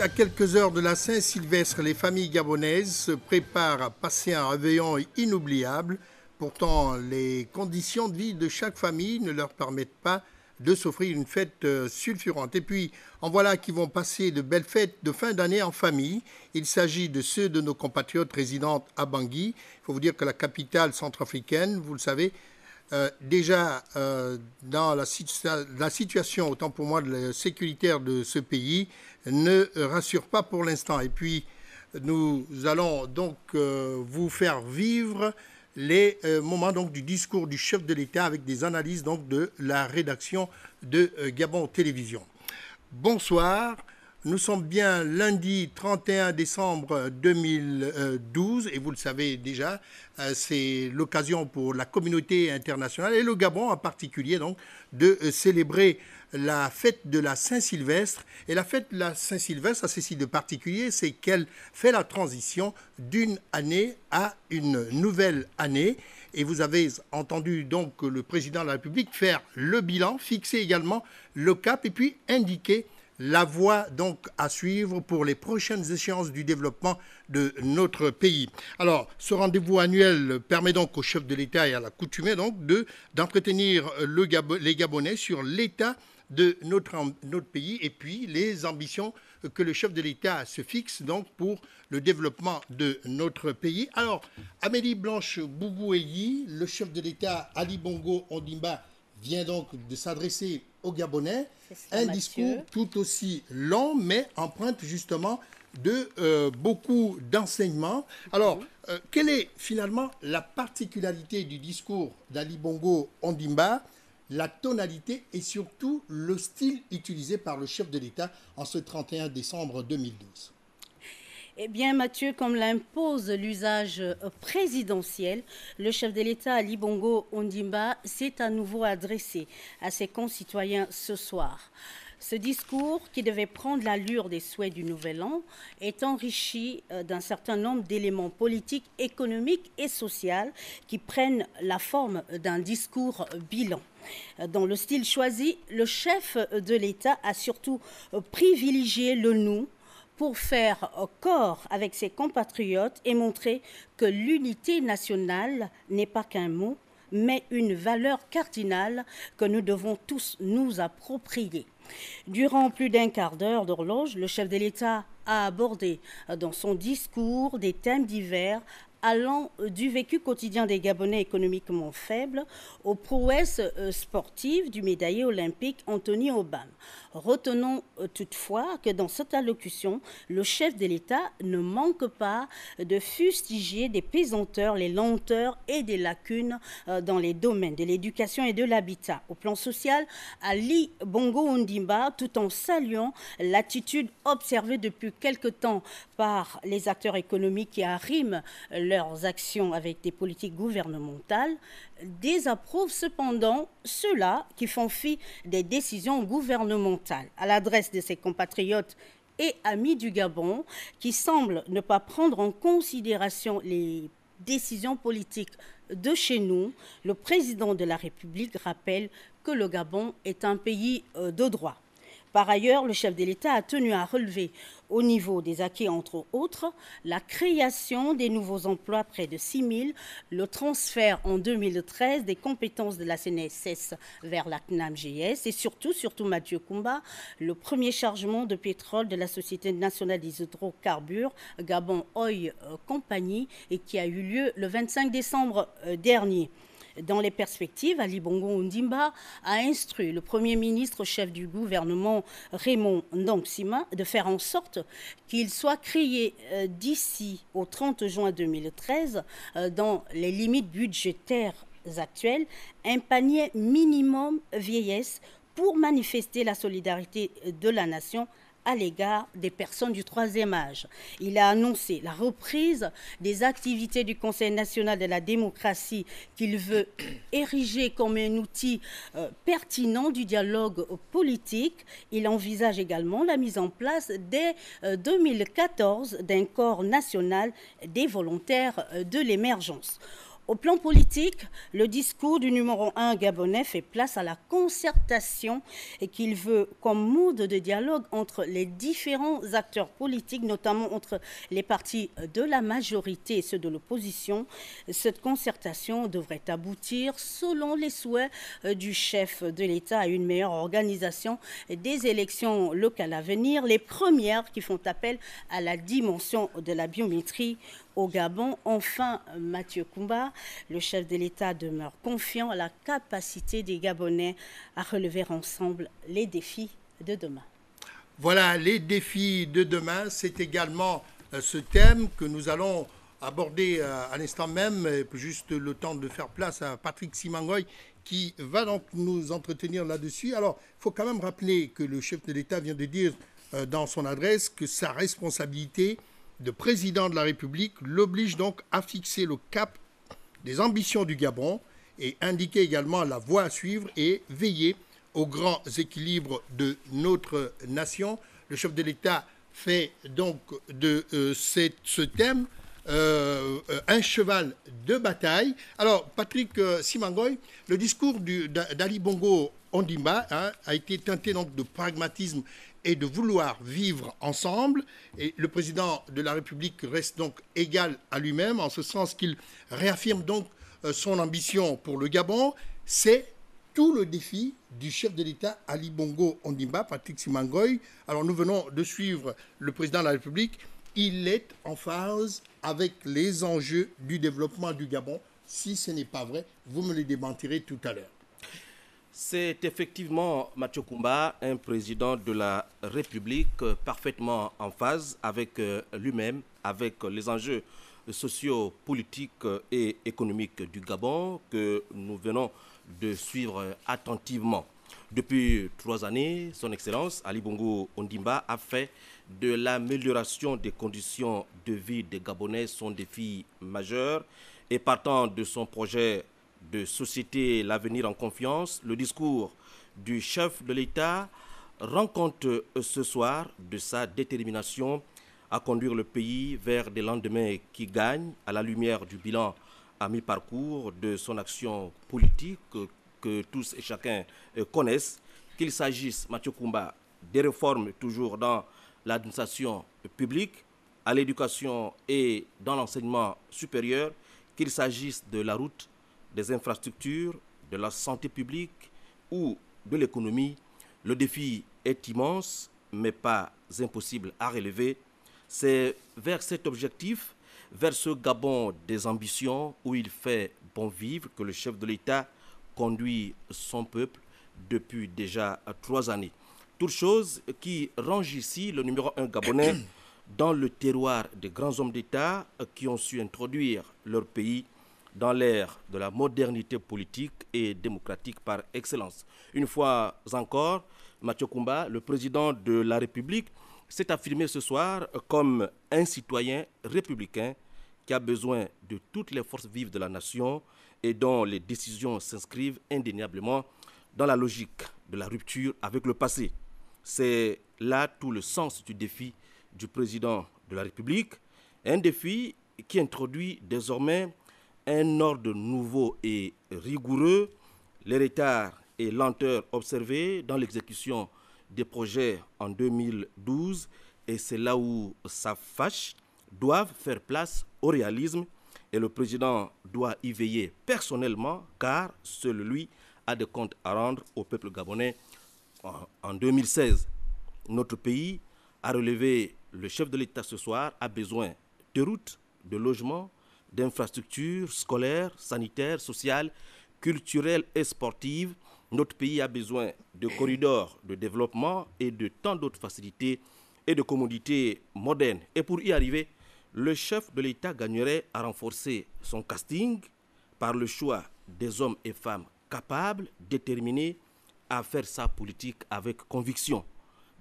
à quelques heures de la Saint-Sylvestre, les familles gabonaises se préparent à passer un réveillon inoubliable. Pourtant, les conditions de vie de chaque famille ne leur permettent pas de s'offrir une fête euh, sulfurante. Et puis, en voilà qui vont passer de belles fêtes de fin d'année en famille. Il s'agit de ceux de nos compatriotes résidentes à Bangui. Il faut vous dire que la capitale centrafricaine, vous le savez, euh, déjà euh, dans la, situation, autant pour moi, de sécuritaire de ce pays, ne rassure pas pour l'instant. Et puis, nous allons donc euh, vous faire vivre les moments donc, du discours du chef de l'État avec des analyses donc, de la rédaction de Gabon Télévision. Bonsoir. Nous sommes bien lundi 31 décembre 2012 et vous le savez déjà, euh, c'est l'occasion pour la communauté internationale et le Gabon en particulier donc de euh, célébrer la fête de la Saint-Sylvestre. Et la fête de la Saint-Sylvestre à ceci de particulier, c'est qu'elle fait la transition d'une année à une nouvelle année. Et vous avez entendu donc le président de la République faire le bilan, fixer également le cap et puis indiquer la voie donc à suivre pour les prochaines échéances du développement de notre pays. Alors, ce rendez-vous annuel permet donc au chef de l'État et à la coutumée donc de d'entretenir les Gabonais sur l'état de notre, notre pays et puis les ambitions que le chef de l'État se fixe donc pour le développement de notre pays. Alors, Amélie Blanche Bougouéi, le chef de l'État Ali Bongo Ondimba vient donc de s'adresser au Gabonais un discours tout aussi long, mais empreinte justement de euh, beaucoup d'enseignements. Alors, euh, quelle est finalement la particularité du discours d'Ali Bongo Ondimba la tonalité et surtout le style utilisé par le chef de l'État en ce 31 décembre 2012. Eh bien, Mathieu, comme l'impose l'usage euh, présidentiel, le chef de l'État, Libongo Ondimba, s'est à nouveau adressé à ses concitoyens ce soir. Ce discours, qui devait prendre l'allure des souhaits du Nouvel An, est enrichi euh, d'un certain nombre d'éléments politiques, économiques et sociaux qui prennent la forme d'un discours euh, bilan. Dans le style choisi, le chef de l'État a surtout privilégié le nous pour faire corps avec ses compatriotes et montrer que l'unité nationale n'est pas qu'un mot, mais une valeur cardinale que nous devons tous nous approprier. Durant plus d'un quart d'heure d'horloge, le chef de l'État a abordé euh, dans son discours des thèmes divers allant euh, du vécu quotidien des Gabonais économiquement faibles aux prouesses euh, sportives du médaillé olympique Anthony Obama. Retenons euh, toutefois que dans cette allocution, le chef de l'État ne manque pas de fustiger des pesanteurs, les lenteurs et des lacunes dans les domaines de l'éducation et de l'habitat. Au plan social, Ali Bongo Ondimba, tout en saluant l'attitude observée depuis quelque temps par les acteurs économiques qui arriment le leurs actions avec des politiques gouvernementales, désapprouvent cependant ceux-là qui font fi des décisions gouvernementales à l'adresse de ses compatriotes et amis du Gabon qui semblent ne pas prendre en considération les décisions politiques de chez nous, le président de la République rappelle que le Gabon est un pays euh, de droit. Par ailleurs, le chef de l'État a tenu à relever au niveau des acquis, entre autres, la création des nouveaux emplois, près de 6 000, le transfert en 2013 des compétences de la CNSS e vers la CNAMGS et surtout, surtout Mathieu Kumba, le premier chargement de pétrole de la Société nationale des hydrocarbures, Gabon Oil euh, Company, et qui a eu lieu le 25 décembre euh, dernier dans les perspectives, Ali Bongo Ndimba a instruit le Premier ministre chef du gouvernement Raymond Ndongsima de faire en sorte qu'il soit créé euh, d'ici au 30 juin 2013 euh, dans les limites budgétaires actuelles un panier minimum vieillesse pour manifester la solidarité euh, de la nation à l'égard des personnes du troisième âge. Il a annoncé la reprise des activités du Conseil national de la démocratie qu'il veut ériger comme un outil euh, pertinent du dialogue politique. Il envisage également la mise en place dès 2014 euh, d'un corps national des volontaires euh, de l'émergence. Au plan politique, le discours du numéro 1 gabonais fait place à la concertation et qu'il veut comme mode de dialogue entre les différents acteurs politiques, notamment entre les partis de la majorité et ceux de l'opposition. Cette concertation devrait aboutir, selon les souhaits euh, du chef de l'État, à une meilleure organisation des élections locales à venir, les premières qui font appel à la dimension de la biométrie au Gabon. Enfin, Mathieu Koumba, le chef de l'État, demeure confiant à la capacité des Gabonais à relever ensemble les défis de demain. Voilà, les défis de demain, c'est également euh, ce thème que nous allons aborder euh, à l'instant même, juste le temps de faire place à Patrick Simangoy qui va donc nous entretenir là-dessus. Alors, il faut quand même rappeler que le chef de l'État vient de dire euh, dans son adresse que sa responsabilité de président de la République l'oblige donc à fixer le cap des ambitions du Gabon et indiquer également la voie à suivre et veiller aux grands équilibres de notre nation. Le chef de l'État fait donc de euh, ce thème euh, euh, un cheval de bataille. Alors, Patrick euh, Simangoy, le discours d'Ali Bongo Ondimba hein, a été teinté donc de pragmatisme et de vouloir vivre ensemble. Et le président de la République reste donc égal à lui-même, en ce sens qu'il réaffirme donc son ambition pour le Gabon, c'est tout le défi du chef de l'État Ali Bongo Ondimba, Patrick Simangoy. Alors nous venons de suivre le président de la République il est en phase avec les enjeux du développement du Gabon. Si ce n'est pas vrai, vous me le démentirez tout à l'heure. C'est effectivement, Mathieu Kumba, un président de la République parfaitement en phase avec euh, lui-même, avec les enjeux sociaux, politiques et économiques du Gabon que nous venons de suivre attentivement. Depuis trois années, Son Excellence Ali Bongo Ondimba a fait de l'amélioration des conditions de vie des Gabonais sont des défi majeur. Et partant de son projet de société L'avenir en confiance, le discours du chef de l'État rend compte ce soir de sa détermination à conduire le pays vers des lendemains qui gagnent à la lumière du bilan à mi-parcours de son action politique que, tous et chacun connaissent, qu'il s'agisse, Mathieu Koumba, des réformes toujours dans l'administration publique, à l'éducation et dans l'enseignement supérieur, qu'il s'agisse de la route, des infrastructures, de la santé publique ou de l'économie, le défi est immense, mais pas impossible à relever. C'est vers cet objectif, vers ce Gabon des ambitions où il fait bon vivre, que le chef de l'État conduit son peuple depuis déjà trois années. Toute chose qui range ici le numéro un gabonais dans le terroir des grands hommes d'État euh, qui ont su introduire leur pays dans l'ère de la modernité politique et démocratique par excellence. Une fois encore, Mathieu Kumba, le président de la République, s'est affirmé ce soir comme un citoyen républicain qui a besoin de toutes les forces vives de la nation et dont les décisions s'inscrivent indéniablement dans la logique de la rupture avec le passé. C'est là tout le sens du défi du président de la République, un défi qui introduit désormais un ordre nouveau et rigoureux, les retards et lenteurs observés dans l'exécution des projets en 2012, et c'est là où ça fâche, doivent faire place au réalisme et le président doit y veiller personnellement car seul lui a des comptes à rendre au peuple gabonais en 2016, notre pays a relevé, le chef de l'État ce soir a besoin de routes, de logements, d'infrastructures scolaires, sanitaires, sociales, culturelles et sportives. Notre pays a besoin de corridors de développement et de tant d'autres facilités et de commodités modernes. Et pour y arriver, le chef de l'État gagnerait à renforcer son casting par le choix des hommes et femmes capables, déterminés, à faire sa politique avec conviction.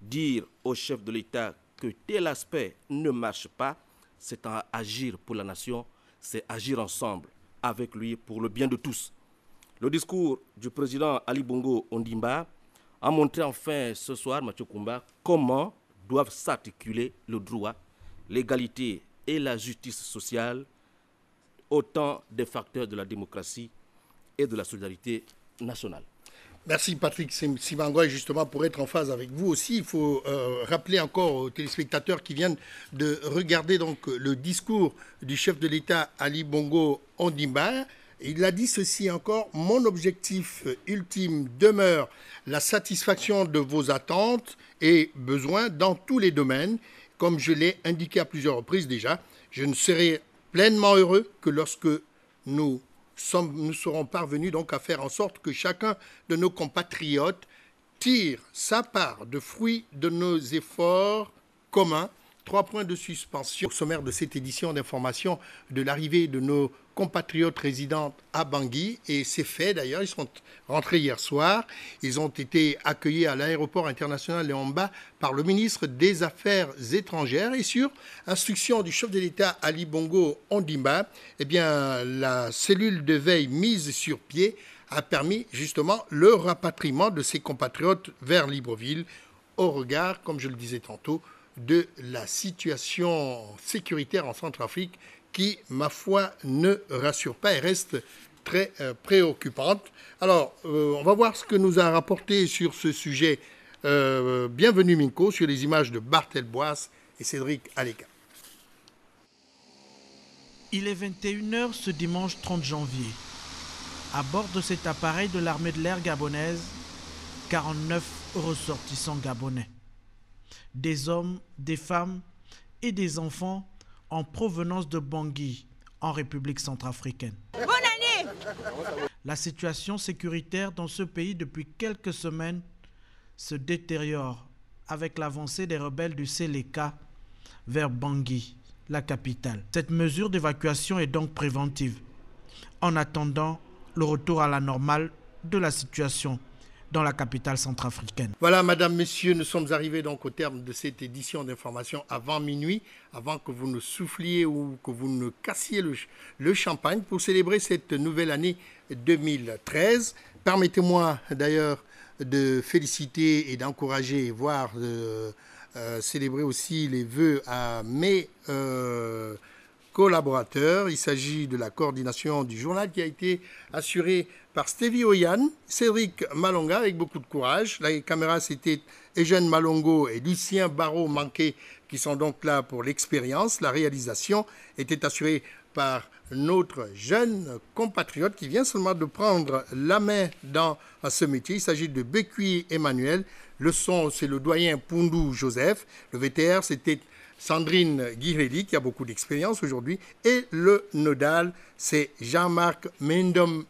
Dire au chef de l'État que tel aspect ne marche pas, c'est agir pour la nation, c'est agir ensemble avec lui pour le bien de tous. Le discours du président Ali Bongo Ondimba a montré enfin ce soir, Mathieu Kumba, comment doivent s'articuler le droit, l'égalité et la justice sociale, autant des facteurs de la démocratie et de la solidarité nationale. Merci Patrick Simangoy. Justement, pour être en phase avec vous aussi, il faut euh, rappeler encore aux téléspectateurs qui viennent de regarder donc le discours du chef de l'État Ali Bongo Ondimba. Il a dit ceci encore, mon objectif ultime demeure la satisfaction de vos attentes et besoins dans tous les domaines. Comme je l'ai indiqué à plusieurs reprises déjà, je ne serai pleinement heureux que lorsque nous nous serons parvenus donc à faire en sorte que chacun de nos compatriotes tire sa part de fruits de nos efforts communs. Trois points de suspension au sommaire de cette édition d'information de l'arrivée de nos compatriotes résidant à Bangui et c'est fait d'ailleurs. Ils sont rentrés hier soir. Ils ont été accueillis à l'aéroport international de par le ministre des Affaires étrangères et sur instruction du chef de l'État Ali Bongo Ondimba, eh bien, la cellule de veille mise sur pied a permis justement le rapatriement de ces compatriotes vers Libreville au regard, comme je le disais tantôt, de la situation sécuritaire en Centrafrique qui, ma foi, ne rassure pas et reste très euh, préoccupante. Alors, euh, on va voir ce que nous a rapporté sur ce sujet euh, Bienvenue Minko sur les images de bartel Boisse et Cédric Aleka. Il est 21h ce dimanche 30 janvier. À bord de cet appareil de l'armée de l'air gabonaise, 49 ressortissants gabonais. Des hommes, des femmes et des enfants en provenance de Bangui, en République centrafricaine. Bonne année La situation sécuritaire dans ce pays depuis quelques semaines se détériore avec l'avancée des rebelles du Seleka vers Bangui, la capitale. Cette mesure d'évacuation est donc préventive, en attendant le retour à la normale de la situation dans la capitale centrafricaine. Voilà, madame, messieurs, nous sommes arrivés donc au terme de cette édition d'information avant minuit, avant que vous ne souffliez ou que vous ne cassiez le, champagne pour célébrer cette nouvelle année 2013. Permettez-moi d'ailleurs de féliciter et d'encourager, voire de euh, célébrer aussi les vœux à mes... Euh, collaborateurs. Il s'agit de la coordination du journal qui a été assurée par Stevie Oyan, Cédric Malonga avec beaucoup de courage. La caméra, c'était Eugène Malongo et Lucien Barrault Manqué qui sont donc là pour l'expérience. La réalisation était assurée par notre jeune compatriote qui vient seulement de prendre la main dans ce métier. Il s'agit de Bécuy Emmanuel. Le son, c'est le doyen Poundou Joseph. Le VTR, c'était Sandrine Guirelli, qui a beaucoup d'expérience aujourd'hui, et le nodal, c'est Jean-Marc Mendom,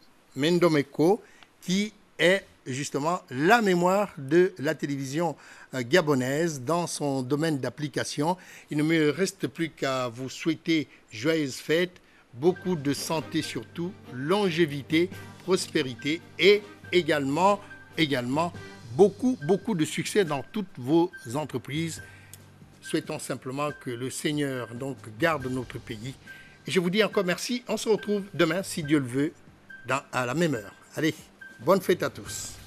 qui est justement la mémoire de la télévision euh, gabonaise dans son domaine d'application. Il ne me reste plus qu'à vous souhaiter joyeuses fêtes, beaucoup de santé surtout, longévité, prospérité et également, également beaucoup, beaucoup de succès dans toutes vos entreprises Souhaitons simplement que le Seigneur donc garde notre pays. Et je vous dis encore merci. On se retrouve demain, si Dieu le veut, à la même heure. Allez, bonne fête à tous.